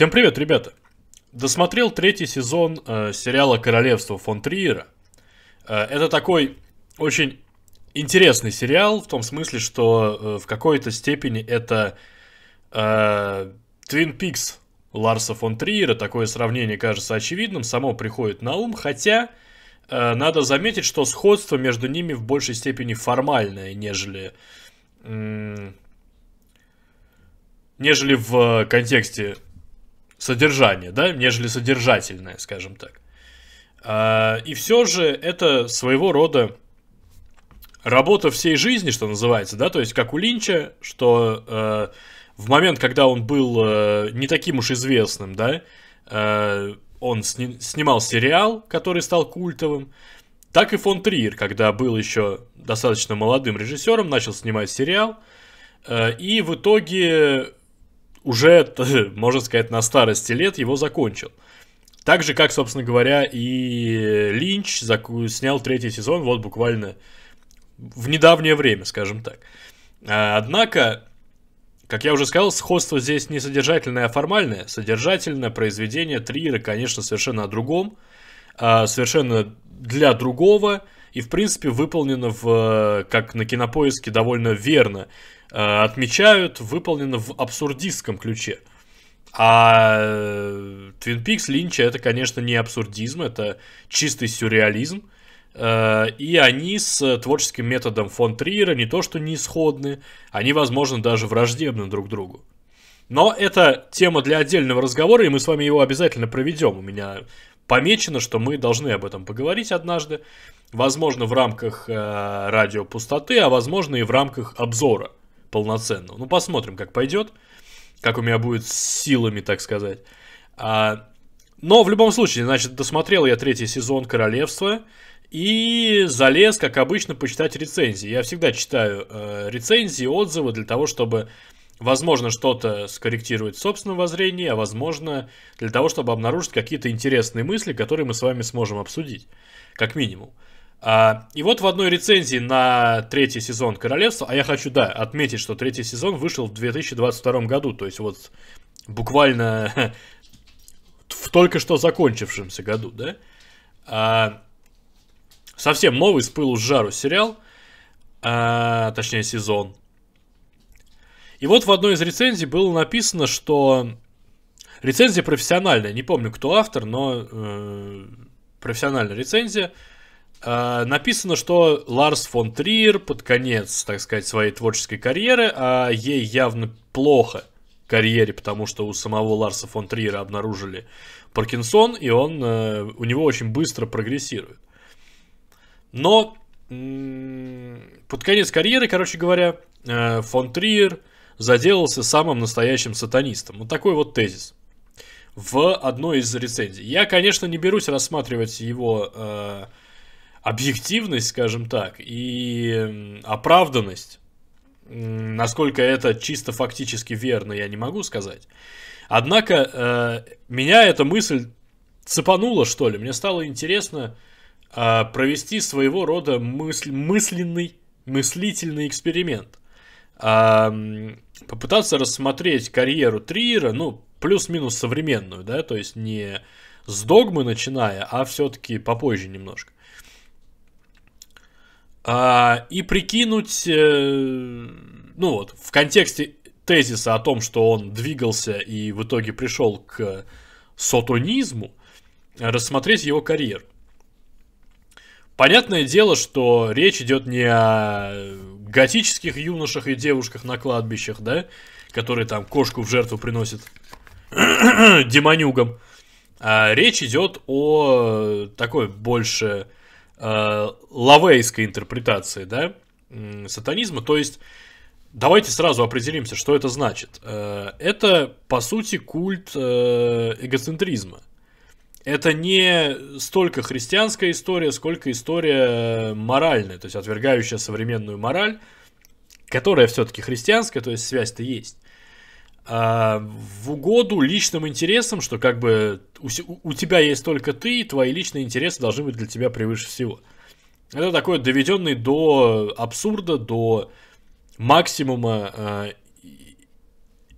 Всем привет, ребята! Досмотрел третий сезон э, сериала «Королевство фон Триера». Э, это такой очень интересный сериал в том смысле, что э, в какой-то степени это э, Twin Peaks Ларса фон Триера. Такое сравнение кажется очевидным, само приходит на ум, хотя э, надо заметить, что сходство между ними в большей степени формальное, нежели нежели в контексте содержание, да, нежели содержательное, скажем так. А, и все же это своего рода работа всей жизни, что называется, да, то есть как у Линча, что э, в момент, когда он был э, не таким уж известным, да, э, он снимал сериал, который стал культовым, так и Фон Триер, когда был еще достаточно молодым режиссером, начал снимать сериал, и в итоге уже, можно сказать, на старости лет его закончил. Так же, как, собственно говоря, и Линч снял третий сезон вот буквально в недавнее время, скажем так. А, однако, как я уже сказал, сходство здесь не содержательное, а формальное. Содержательное произведение Триера, конечно, совершенно о другом, а, совершенно для другого, и, в принципе, выполнено, в, как на кинопоиске, довольно верно Э, отмечают, выполнено в абсурдистском ключе. А э, Twin Peaks Линча это, конечно, не абсурдизм, это чистый сюрреализм. Э, и они с творческим методом фон Триера не то что не исходны, они, возможно, даже враждебны друг другу. Но это тема для отдельного разговора, и мы с вами его обязательно проведем. У меня помечено, что мы должны об этом поговорить однажды. Возможно, в рамках э, радио пустоты, а возможно и в рамках обзора полноценного. Ну, посмотрим, как пойдет, как у меня будет с силами, так сказать. А, но в любом случае, значит, досмотрел я третий сезон «Королевства» и залез, как обычно, почитать рецензии. Я всегда читаю э, рецензии, отзывы для того, чтобы, возможно, что-то скорректировать в собственном воззрении, а, возможно, для того, чтобы обнаружить какие-то интересные мысли, которые мы с вами сможем обсудить, как минимум. А, и вот в одной рецензии на третий сезон Королевства, а я хочу, да, отметить, что третий сезон вышел в 2022 году, то есть вот буквально в только что закончившемся году, да? А, совсем новый с пылу с жару сериал, а, точнее сезон. И вот в одной из рецензий было написано, что... Рецензия профессиональная, не помню, кто автор, но э, профессиональная рецензия – а, написано, что Ларс фон Триер под конец, так сказать, своей творческой карьеры, а ей явно плохо карьере, потому что у самого Ларса фон Триера обнаружили Паркинсон, и он, э, у него очень быстро прогрессирует. Но под конец карьеры, короче говоря, э, фон Триер заделался самым настоящим сатанистом. Вот такой вот тезис в одной из рецензий. Я, конечно, не берусь рассматривать его э, объективность, скажем так, и оправданность, насколько это чисто фактически верно, я не могу сказать. Однако э, меня эта мысль цепанула, что ли. Мне стало интересно э, провести своего рода мысль, мысленный, мыслительный эксперимент. Э, попытаться рассмотреть карьеру Триера, ну, плюс-минус современную, да, то есть не с догмы начиная, а все-таки попозже немножко а, и прикинуть, э, ну вот, в контексте тезиса о том, что он двигался и в итоге пришел к сатонизму, рассмотреть его карьеру. Понятное дело, что речь идет не о готических юношах и девушках на кладбищах, да, которые там кошку в жертву приносят демонюгам. А речь идет о такой больше Э, лавейской интерпретации, да, сатанизма. То есть, давайте сразу определимся, что это значит. Э, это, по сути, культ э, эгоцентризма. Это не столько христианская история, сколько история моральная, то есть отвергающая современную мораль, которая все-таки христианская, то есть связь-то есть а, в угоду личным интересам, что как бы у, у тебя есть только ты, и твои личные интересы должны быть для тебя превыше всего. Это такой доведенный до абсурда, до максимума э,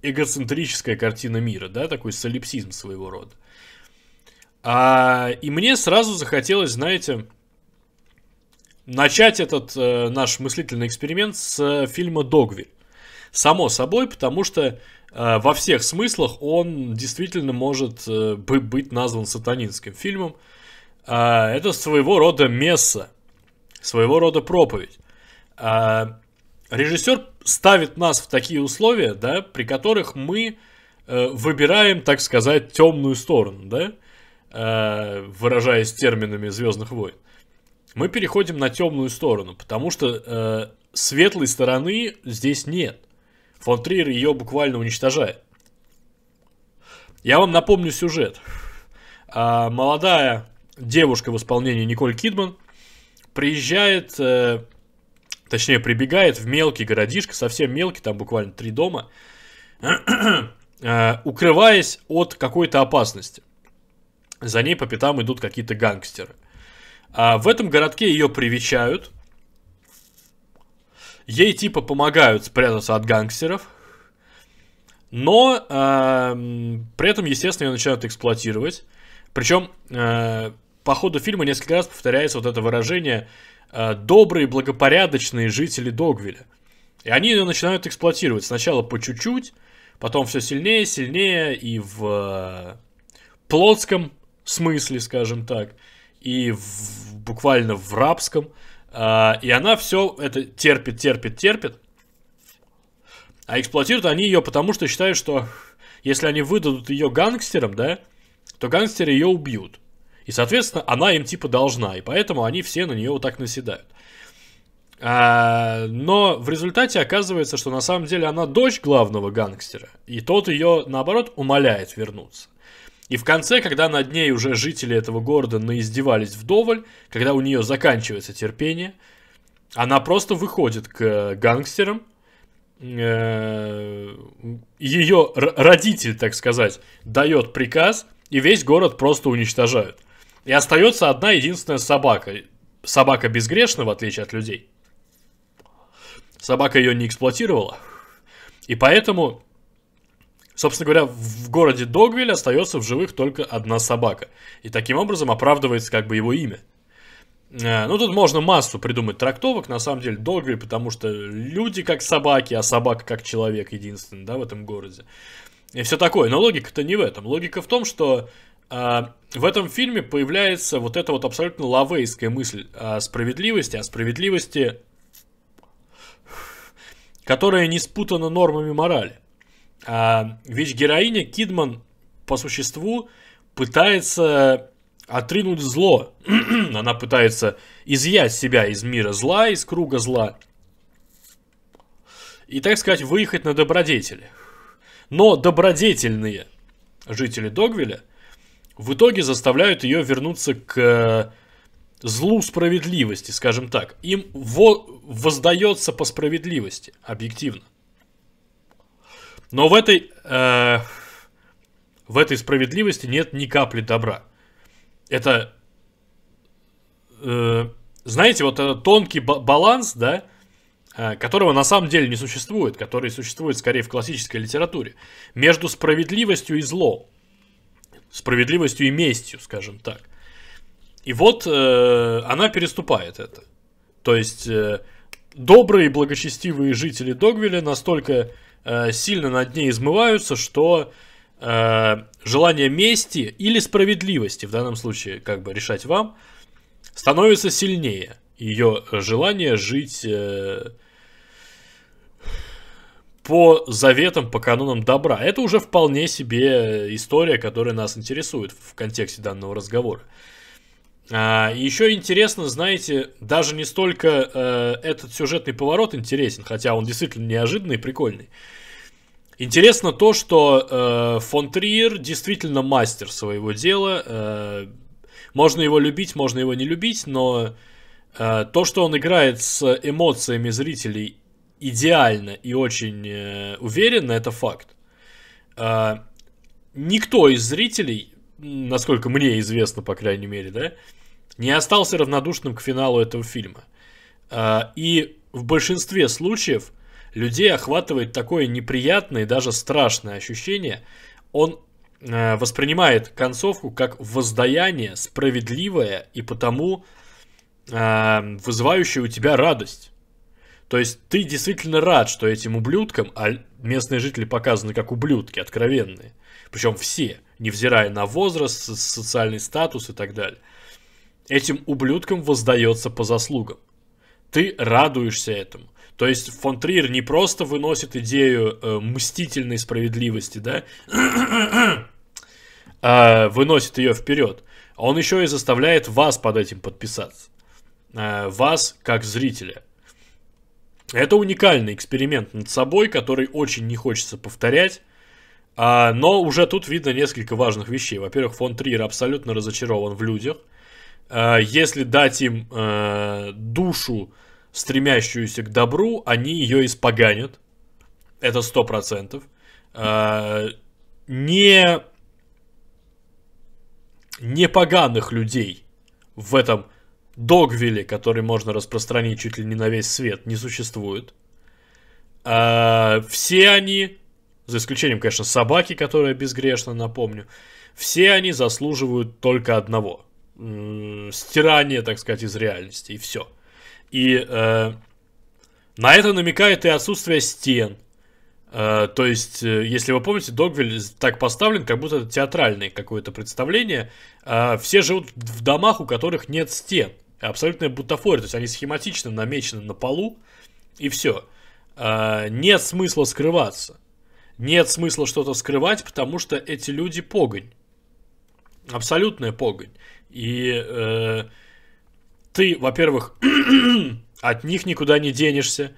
эгоцентрическая картина мира, да, такой солипсизм своего рода. А, и мне сразу захотелось, знаете, начать этот э, наш мыслительный эксперимент с э, фильма «Догвиль». Само собой, потому что Э, во всех смыслах он действительно может э, быть назван сатанинским фильмом. Э, это своего рода месса, своего рода проповедь. Режиссер ставит нас в такие условия, да, при которых мы выбираем, так сказать, темную сторону, да, выражаясь терминами Звездных войн. Мы переходим на темную сторону, потому что светлой стороны здесь нет – Фон Триер ее буквально уничтожает. Я вам напомню сюжет. А, молодая девушка в исполнении Николь Кидман приезжает, э, точнее прибегает в мелкий городишко, совсем мелкий, там буквально три дома, э, укрываясь от какой-то опасности. За ней по пятам идут какие-то гангстеры. А в этом городке ее привечают – Ей типа помогают спрятаться от гангстеров, но э, при этом, естественно, ее начинают эксплуатировать. Причем э, по ходу фильма несколько раз повторяется вот это выражение э, «добрые, благопорядочные жители Догвиля». И они ее начинают эксплуатировать. Сначала по чуть-чуть, потом все сильнее, сильнее и в э, плотском смысле, скажем так, и в, буквально в рабском смысле а, и она все это терпит, терпит, терпит. А эксплуатируют они ее потому, что считают, что если они выдадут ее гангстерам, да, то гангстеры ее убьют. И, соответственно, она им типа должна. И поэтому они все на нее вот так наседают. А, но в результате оказывается, что на самом деле она дочь главного гангстера. И тот ее, наоборот, умоляет вернуться. И в конце, когда над ней уже жители этого города наиздевались вдоволь, когда у нее заканчивается терпение, она просто выходит к э, гангстерам. Э, ее родитель, так сказать, дает приказ, и весь город просто уничтожают. И остается одна единственная собака. Собака безгрешна, в отличие от людей. Собака ее не эксплуатировала. И поэтому Собственно говоря, в городе Догвиль остается в живых только одна собака. И таким образом оправдывается как бы его имя. Э, ну, тут можно массу придумать трактовок, на самом деле, Догвиль, потому что люди как собаки, а собака как человек единственный, да, в этом городе. И все такое. Но логика-то не в этом. Логика в том, что э, в этом фильме появляется вот эта вот абсолютно лавейская мысль о справедливости, о справедливости, которая не спутана нормами морали. А, ведь героиня Кидман по существу пытается отринуть зло. Она пытается изъять себя из мира зла, из круга зла. И, так сказать, выехать на добродетели. Но добродетельные жители Догвиля в итоге заставляют ее вернуться к э, злу справедливости, скажем так. Им воздается по справедливости, объективно. Но в этой, э, в этой справедливости нет ни капли добра. Это, э, знаете, вот этот тонкий баланс, да, э, которого на самом деле не существует, который существует скорее в классической литературе, между справедливостью и злом, справедливостью и местью, скажем так. И вот э, она переступает это. То есть э, добрые и благочестивые жители Догвиля настолько Э, сильно над ней измываются, что э, желание мести или справедливости, в данном случае как бы решать вам, становится сильнее. Ее желание жить э, по заветам, по канонам добра. Это уже вполне себе история, которая нас интересует в контексте данного разговора. А, еще интересно, знаете, даже не столько э, этот сюжетный поворот интересен, хотя он действительно неожиданный и прикольный. Интересно то, что э, фон Триер действительно мастер своего дела. Э, можно его любить, можно его не любить, но э, то, что он играет с эмоциями зрителей идеально и очень э, уверенно, это факт. Э, никто из зрителей насколько мне известно, по крайней мере, да, не остался равнодушным к финалу этого фильма. А, и в большинстве случаев людей охватывает такое неприятное и даже страшное ощущение. Он а, воспринимает концовку как воздаяние справедливое и потому а, вызывающее у тебя радость. То есть ты действительно рад, что этим ублюдкам, а местные жители показаны как ублюдки, откровенные, причем все, невзирая на возраст, социальный статус и так далее. Этим ублюдкам воздается по заслугам. Ты радуешься этому. То есть фон Триер не просто выносит идею э, мстительной справедливости, да, э, выносит ее вперед. Он еще и заставляет вас под этим подписаться. Э, вас как зрителя. Это уникальный эксперимент над собой, который очень не хочется повторять. А, но уже тут видно несколько важных вещей. Во-первых, фон Триер абсолютно разочарован в людях. А, если дать им а, душу, стремящуюся к добру, они ее испоганят. Это сто процентов. А, не непоганых людей в этом догвиле, который можно распространить чуть ли не на весь свет, не существует. А, все они за исключением, конечно, собаки, которая безгрешна, напомню. Все они заслуживают только одного. Стирание, так сказать, из реальности. И все. И э, на это намекает и отсутствие стен. Э, то есть, э, если вы помните, Догвиль так поставлен, как будто это театральное какое-то представление. Э, все живут в домах, у которых нет стен. Абсолютная бутафория. То есть, они схематично намечены на полу. И все. Э, нет смысла скрываться. Нет смысла что-то скрывать, потому что эти люди погонь. Абсолютная погонь. И э, ты, во-первых, от них никуда не денешься.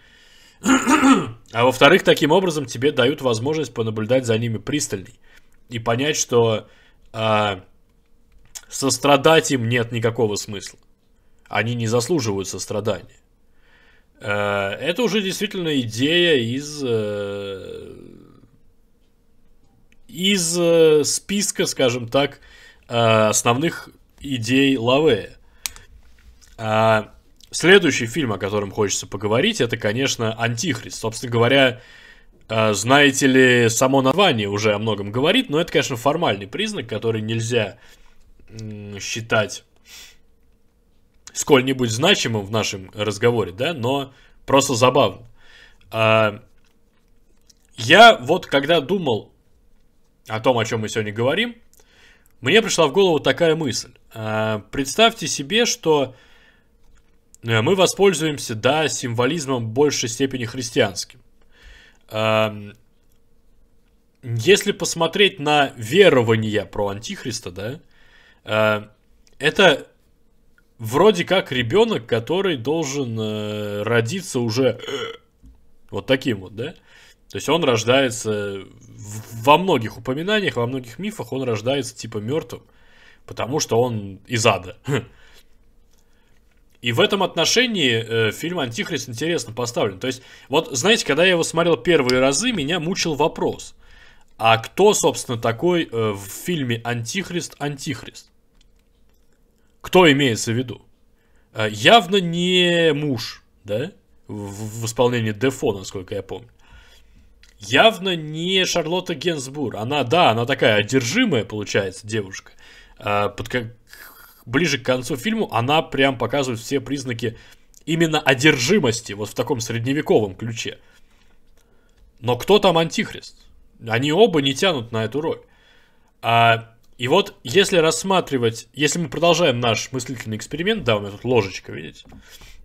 а во-вторых, таким образом тебе дают возможность понаблюдать за ними пристальней. И понять, что э, сострадать им нет никакого смысла. Они не заслуживают сострадания. Э, это уже действительно идея из... Э, из э, списка, скажем так, э, основных идей Лавея. А, следующий фильм, о котором хочется поговорить, это, конечно, «Антихрист». Собственно говоря, э, знаете ли, само название уже о многом говорит, но это, конечно, формальный признак, который нельзя считать сколь-нибудь значимым в нашем разговоре, да, но просто забавно. А, я вот когда думал о том, о чем мы сегодня говорим, мне пришла в голову такая мысль. А, представьте себе, что э, мы воспользуемся, да, символизмом в большей степени христианским. А, если посмотреть на верование про Антихриста, да, а, это вроде как ребенок, который должен э, родиться уже э, вот таким вот, да? То есть он рождается во многих упоминаниях, во многих мифах он рождается типа мертвым, потому что он из ада. И в этом отношении э, фильм «Антихрист» интересно поставлен. То есть, вот, знаете, когда я его смотрел первые разы, меня мучил вопрос. А кто, собственно, такой э, в фильме «Антихрист» Антихрист? Кто имеется в виду? Э, явно не муж, да? В, в исполнении Дефо, насколько я помню явно не Шарлотта Генсбур. Она, да, она такая одержимая, получается, девушка. А, под, как, ближе к концу фильма она прям показывает все признаки именно одержимости, вот в таком средневековом ключе. Но кто там антихрист? Они оба не тянут на эту роль. А, и вот, если рассматривать, если мы продолжаем наш мыслительный эксперимент, да, у меня тут ложечка, видите?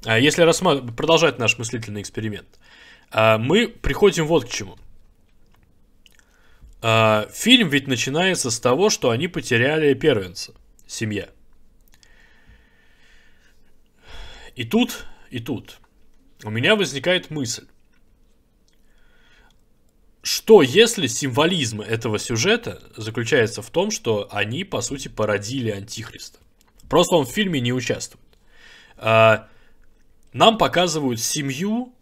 А если рассматр... продолжать наш мыслительный эксперимент, а, мы приходим вот к чему. А, фильм ведь начинается с того, что они потеряли первенца, семья. И тут, и тут у меня возникает мысль. Что если символизм этого сюжета заключается в том, что они, по сути, породили Антихриста? Просто он в фильме не участвует. А, нам показывают семью,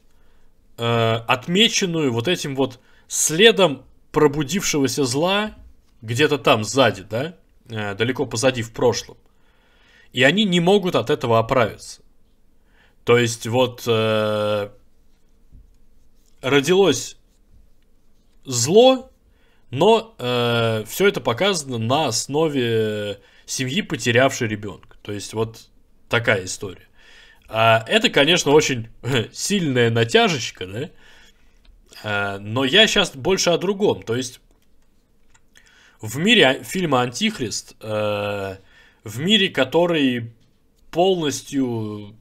э, отмеченную вот этим вот следом пробудившегося зла где-то там сзади, да, э, далеко позади в прошлом. И они не могут от этого оправиться. То есть вот э, родилось зло, но э, все это показано на основе семьи, потерявшей ребенка. То есть вот такая история. А это, конечно, очень сильная натяжечка, да? А, но я сейчас больше о другом. То есть в мире а, фильма Антихрист, а, в мире, который полностью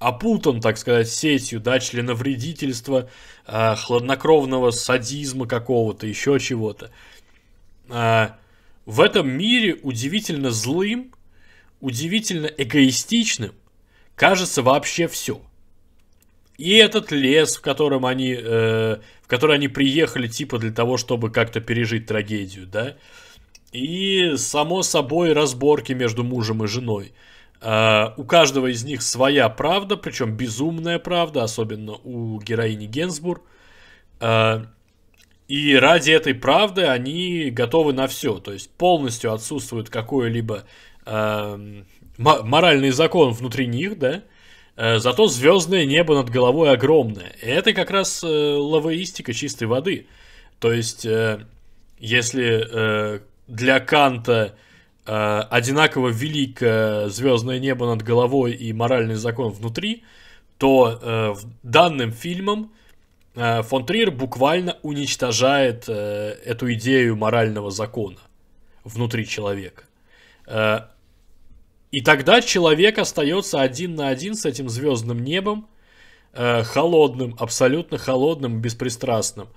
опутан, так сказать, сетью, да, членовредительства, а, хладнокровного садизма какого-то, еще чего-то. в этом мире удивительно злым, удивительно эгоистичным, Кажется, вообще все. И этот лес, в котором они, э, в который они приехали, типа для того, чтобы как-то пережить трагедию, да. И само собой разборки между мужем и женой. Э, у каждого из них своя правда, причем безумная правда, особенно у героини Генсбур. Э, и ради этой правды они готовы на все, то есть полностью отсутствует какое-либо э, моральный закон внутри них, да, э, зато звездное небо над головой огромное. И это как раз э, лавеистика чистой воды. То есть, э, если для Канта одинаково велико звездное небо над головой и моральный закон внутри, то данным фильмом фон Триер буквально уничтожает эту идею морального закона внутри человека. И тогда человек остается один на один с этим звездным небом, э, холодным, абсолютно холодным, беспристрастным,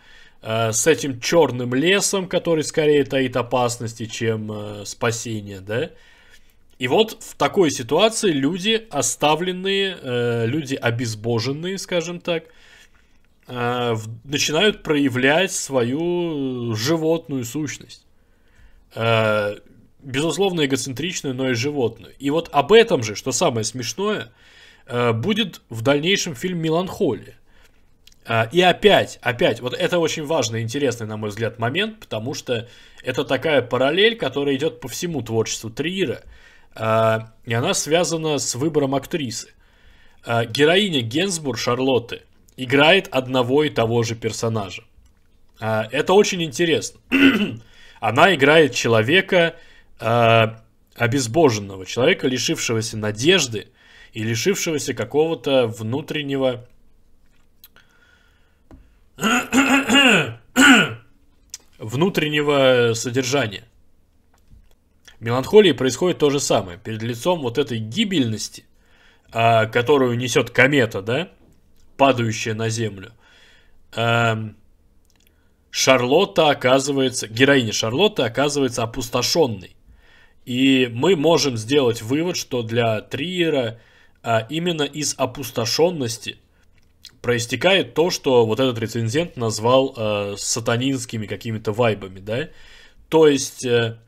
э, с этим черным лесом, который скорее таит опасности, чем э, спасение, да. И вот в такой ситуации люди оставленные, э, люди обезбоженные, скажем так, э, в, начинают проявлять свою животную сущность. Э, безусловно, эгоцентричную, но и животную. И вот об этом же, что самое смешное, э, будет в дальнейшем фильм «Меланхолия». Э, и опять, опять, вот это очень важный, интересный, на мой взгляд, момент, потому что это такая параллель, которая идет по всему творчеству Триера, э, и она связана с выбором актрисы. Героиня Генсбур Шарлотты играет одного и того же персонажа. Это очень интересно. Она играет человека, а, обезбоженного человека, лишившегося надежды и лишившегося какого-то внутреннего внутреннего содержания. В меланхолии происходит то же самое. Перед лицом вот этой гибельности, а, которую несет комета, да, падающая на землю, а, Шарлотта оказывается, героиня Шарлотта оказывается опустошенной. И мы можем сделать вывод, что для Триера а, именно из опустошенности проистекает то, что вот этот рецензент назвал а, сатанинскими какими-то вайбами, да? То есть а,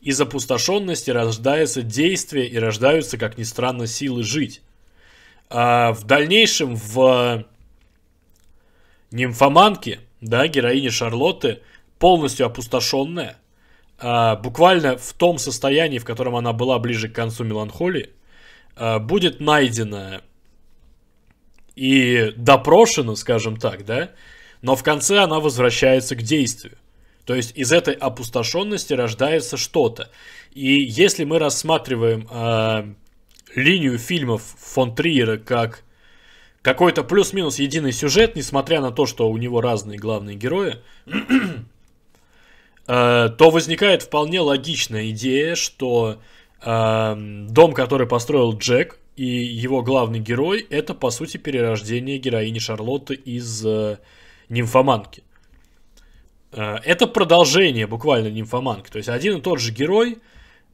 из опустошенности рождается действие и рождаются, как ни странно, силы жить. А в дальнейшем в нимфоманке, да, героине Шарлотты, полностью опустошенная, а, буквально в том состоянии, в котором она была ближе к концу меланхолии, а, будет найдена и допрошена, скажем так, да, но в конце она возвращается к действию. То есть из этой опустошенности рождается что-то. И если мы рассматриваем э, линию фильмов фон Триера как какой-то плюс-минус единый сюжет, несмотря на то, что у него разные главные герои, Э, то возникает вполне логичная идея, что э, дом, который построил Джек, и его главный герой, это, по сути, перерождение героини Шарлотты из э, «Нимфоманки». Это продолжение буквально «Нимфоманки». То есть один и тот же герой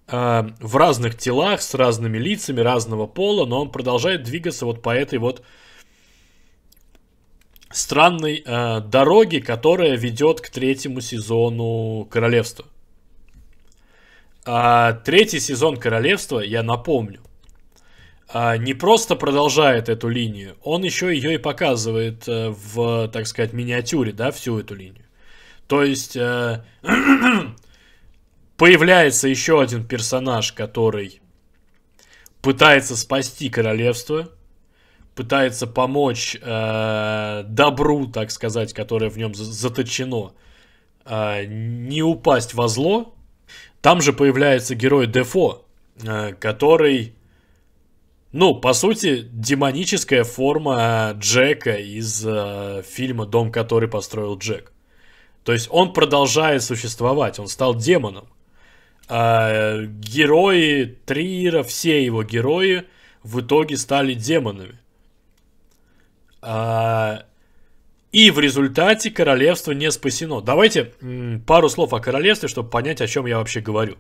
в разных телах, с разными лицами, разного пола, но он продолжает двигаться вот по этой вот странной э, дороги, которая ведет к третьему сезону Королевства. А третий сезон Королевства, я напомню, а, не просто продолжает эту линию, он еще ее и показывает э, в, так сказать, миниатюре, да, всю эту линию. То есть э, появляется еще один персонаж, который пытается спасти королевство, пытается помочь э, добру, так сказать, которое в нем заточено, э, не упасть во зло. Там же появляется герой Дефо, э, который, ну, по сути, демоническая форма Джека из э, фильма «Дом, который построил Джек». То есть он продолжает существовать, он стал демоном. Э, герои Триера, все его герои в итоге стали демонами. А, и в результате королевство не спасено. Давайте пару слов о королевстве, чтобы понять, о чем я вообще говорю.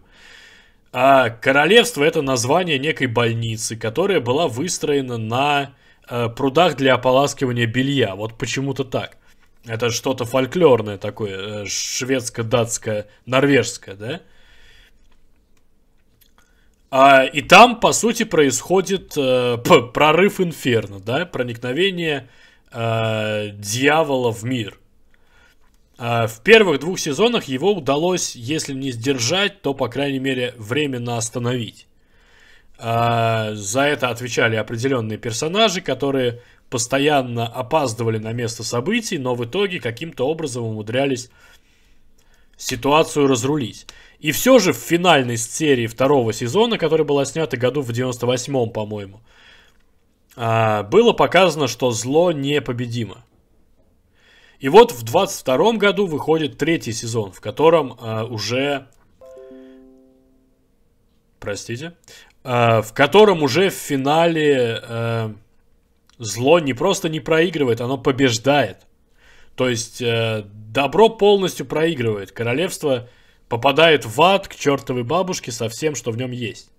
А, королевство это название некой больницы, которая была выстроена на э, прудах для ополаскивания белья. Вот почему-то так. Это что-то фольклорное такое, э, шведско-датское, норвежское, да? А, и там, по сути, происходит э, прорыв инферно, да, проникновение э, дьявола в мир. Э, в первых двух сезонах его удалось, если не сдержать, то, по крайней мере, временно остановить. Э, за это отвечали определенные персонажи, которые постоянно опаздывали на место событий, но в итоге каким-то образом умудрялись ситуацию разрулить. И все же в финальной серии второго сезона, которая была снята году в 98-м, по-моему, а, было показано, что зло непобедимо. И вот в 22-м году выходит третий сезон, в котором а, уже... Простите. А, в котором уже в финале зло не просто не проигрывает, оно побеждает. То есть э, добро полностью проигрывает. Королевство попадает в ад к чертовой бабушке со всем, что в нем есть.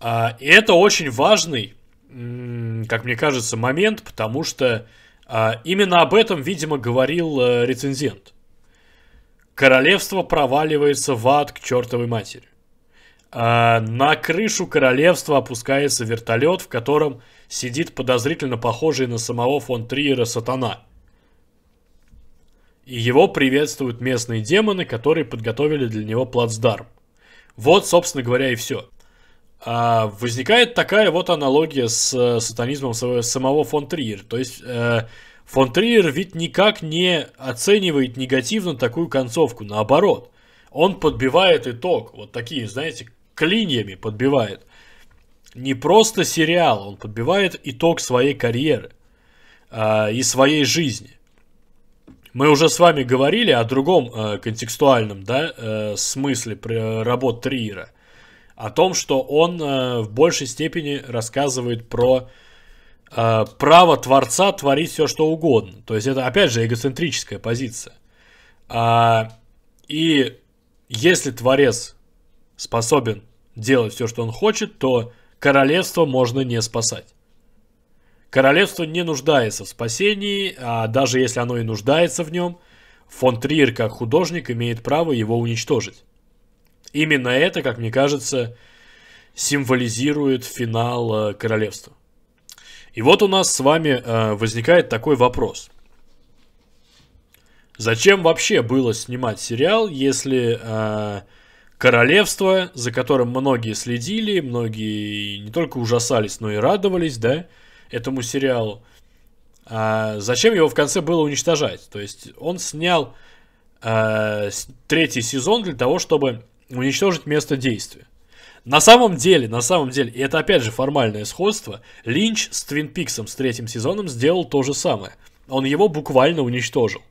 А, и это очень важный, как мне кажется, момент, потому что а, именно об этом, видимо, говорил а, рецензент. Королевство проваливается в ад к чертовой матери. А, на крышу королевства опускается вертолет, в котором сидит подозрительно похожий на самого фон Триера сатана – и его приветствуют местные демоны, которые подготовили для него плацдарм. Вот, собственно говоря, и все. А возникает такая вот аналогия с э, сатанизмом самого фон Триер. То есть э, фон Триер ведь никак не оценивает негативно такую концовку. Наоборот, он подбивает итог. Вот такие, знаете, клиньями подбивает. Не просто сериал, он подбивает итог своей карьеры э, и своей жизни. Мы уже с вами говорили о другом э, контекстуальном да, э, смысле при, э, работ Триера. О том, что он э, в большей степени рассказывает про э, право Творца творить все, что угодно. То есть это, опять же, эгоцентрическая позиция. А, и если Творец способен делать все, что он хочет, то королевство можно не спасать. Королевство не нуждается в спасении, а даже если оно и нуждается в нем, фон Триер как художник имеет право его уничтожить. Именно это, как мне кажется, символизирует финал э, королевства. И вот у нас с вами э, возникает такой вопрос. Зачем вообще было снимать сериал, если э, королевство, за которым многие следили, многие не только ужасались, но и радовались, да, этому сериалу. А зачем его в конце было уничтожать? То есть он снял э, третий сезон для того, чтобы уничтожить место действия. На самом деле, на самом деле, и это опять же формальное сходство, Линч с Твин Пиксом, с третьим сезоном, сделал то же самое. Он его буквально уничтожил.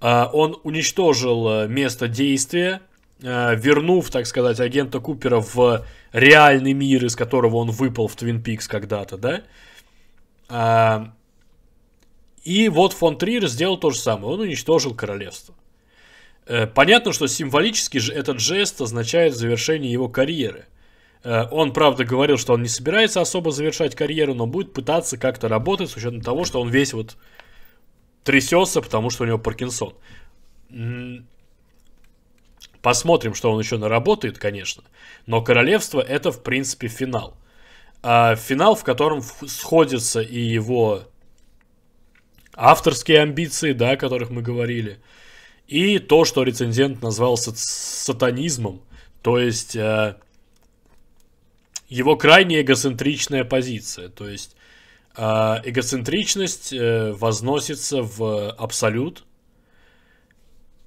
Э, он уничтожил э, место действия, э, вернув, так сказать, агента Купера в реальный мир, из которого он выпал в Твин Пикс когда-то, да? Э, а, и вот фон Триер сделал то же самое. Он уничтожил королевство. Э, понятно, что символически же этот жест означает завершение его карьеры. Э, он, правда, говорил, что он не собирается особо завершать карьеру, но будет пытаться как-то работать с учетом того, что он весь вот трясется, потому что у него Паркинсон. Посмотрим, что он еще наработает, конечно. Но королевство это, в принципе, финал. А финал, в котором сходятся и его авторские амбиции, да, о которых мы говорили, и то, что рецензент назвал сатанизмом, то есть э, его крайне эгоцентричная позиция, то есть э, эгоцентричность э, возносится в абсолют.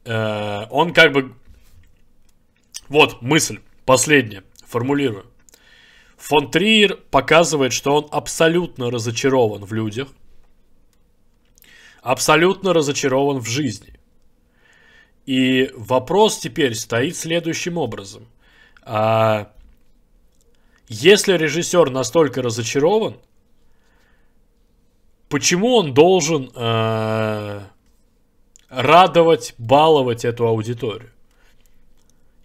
Э, он как бы... Вот мысль, последняя, формулирую. Фон Триер показывает, что он абсолютно разочарован в людях, абсолютно разочарован в жизни. И вопрос теперь стоит следующим образом. А если режиссер настолько разочарован, почему он должен э, радовать, баловать эту аудиторию?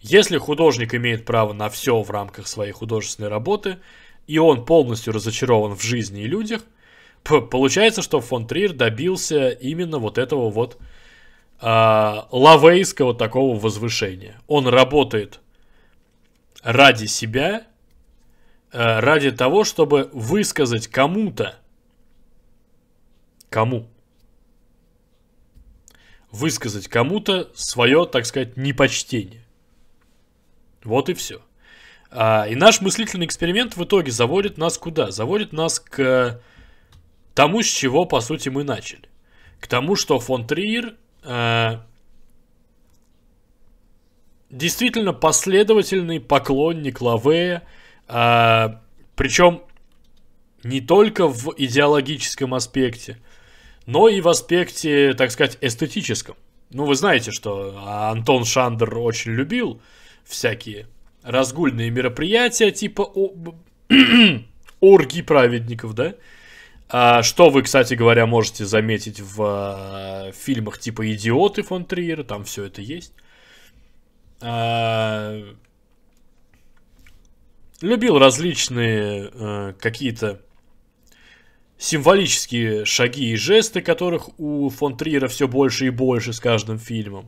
Если художник имеет право на все в рамках своей художественной работы, и он полностью разочарован в жизни и людях, получается, что фон Триер добился именно вот этого вот э, лавейского такого возвышения. Он работает ради себя, э, ради того, чтобы высказать кому-то, кому, высказать кому-то свое, так сказать, непочтение. Вот и все. А, и наш мыслительный эксперимент в итоге заводит нас куда? Заводит нас к тому, с чего, по сути, мы начали. К тому, что фон Триер э, действительно последовательный поклонник Лавея, э, причем не только в идеологическом аспекте, но и в аспекте, так сказать, эстетическом. Ну, вы знаете, что Антон Шандер очень любил всякие разгульные мероприятия, типа о... оргии праведников, да? А, что вы, кстати говоря, можете заметить в а, фильмах типа «Идиоты» фон Триера, там все это есть. А, любил различные а, какие-то символические шаги и жесты, которых у фон Триера все больше и больше с каждым фильмом.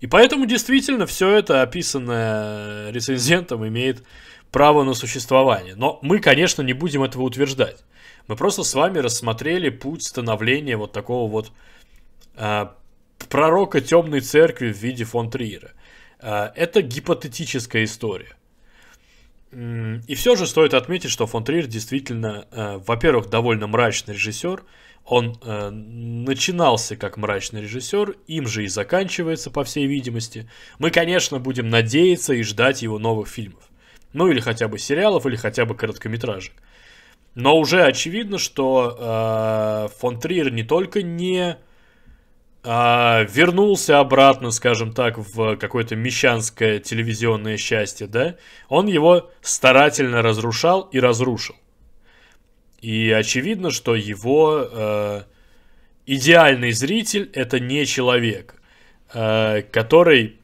И поэтому действительно все это, описанное э, рецензентом, имеет право на существование. Но мы, конечно, не будем этого утверждать. Мы просто с вами рассмотрели путь становления вот такого вот э, пророка темной церкви в виде фон Триера. Э, это гипотетическая история. И все же стоит отметить, что фон Триер действительно, э, во-первых, довольно мрачный режиссер – он э, начинался как мрачный режиссер, им же и заканчивается, по всей видимости. Мы, конечно, будем надеяться и ждать его новых фильмов. Ну или хотя бы сериалов, или хотя бы короткометражек. Но уже очевидно, что э, фон Триер не только не э, вернулся обратно, скажем так, в какое-то мещанское телевизионное счастье, да, он его старательно разрушал и разрушил. И очевидно, что его э, идеальный зритель это не человек, э, который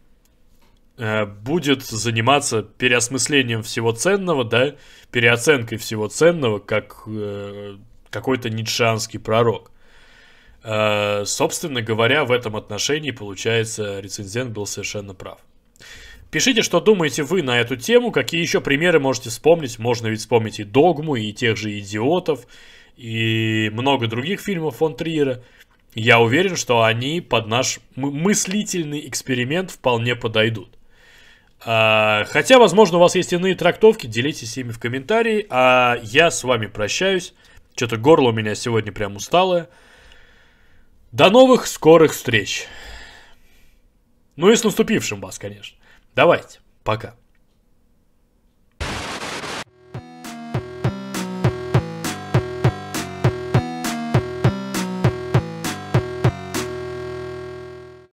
э, будет заниматься переосмыслением всего ценного, да, переоценкой всего ценного, как э, какой-то ницшанский пророк. Э, собственно говоря, в этом отношении, получается, рецензент был совершенно прав. Пишите, что думаете вы на эту тему, какие еще примеры можете вспомнить. Можно ведь вспомнить и «Догму», и тех же «Идиотов», и много других фильмов фон Триера. Я уверен, что они под наш мыслительный эксперимент вполне подойдут. А, хотя, возможно, у вас есть иные трактовки, делитесь ими в комментарии, а я с вами прощаюсь. Что-то горло у меня сегодня прям усталое. До новых скорых встреч. Ну и с наступившим вас, конечно. Давайте, пока.